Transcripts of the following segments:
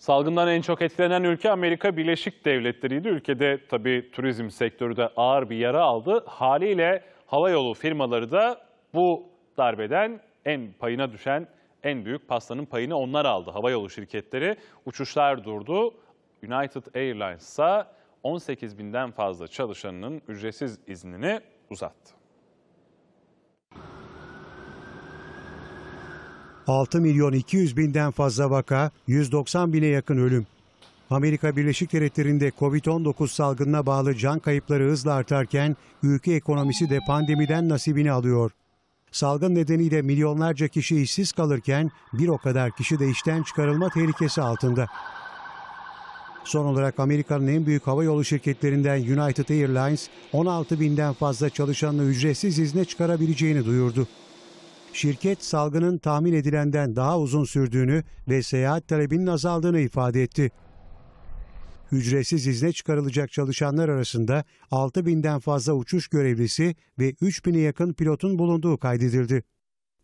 Salgından en çok etkilenen ülke Amerika Birleşik Devletleri'ydi. Ülkede tabii turizm sektörü de ağır bir yara aldı. Haliyle havayolu firmaları da bu darbeden en payına düşen en büyük pastanın payını onlar aldı. Havayolu şirketleri uçuşlar durdu. United Airlines ise 18 binden fazla çalışanının ücretsiz iznini uzattı. 6 milyon 200 binden fazla vaka, 190 bine yakın ölüm. Amerika Birleşik Devletleri'nde Covid-19 salgınına bağlı can kayıpları hızla artarken ülke ekonomisi de pandemiden nasibini alıyor. Salgın nedeniyle milyonlarca kişi işsiz kalırken bir o kadar kişi de işten çıkarılma tehlikesi altında. Son olarak Amerika'nın en büyük hava yolu şirketlerinden United Airlines 16 binden fazla çalışanını ücretsiz izne çıkarabileceğini duyurdu şirket salgının tahmin edilenden daha uzun sürdüğünü ve seyahat talebinin azaldığını ifade etti. Ücretsiz izne çıkarılacak çalışanlar arasında 6 binden fazla uçuş görevlisi ve 3 bine yakın pilotun bulunduğu kaydedildi.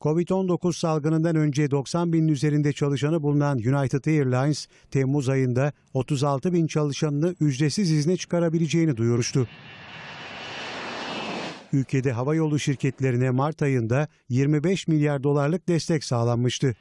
Covid-19 salgınından önce 90 binin üzerinde çalışanı bulunan United Airlines, Temmuz ayında 36 bin çalışanını ücretsiz izne çıkarabileceğini duyurmuştu ülkede hava yolu şirketlerine Mart ayında 25 milyar dolarlık destek sağlanmıştı.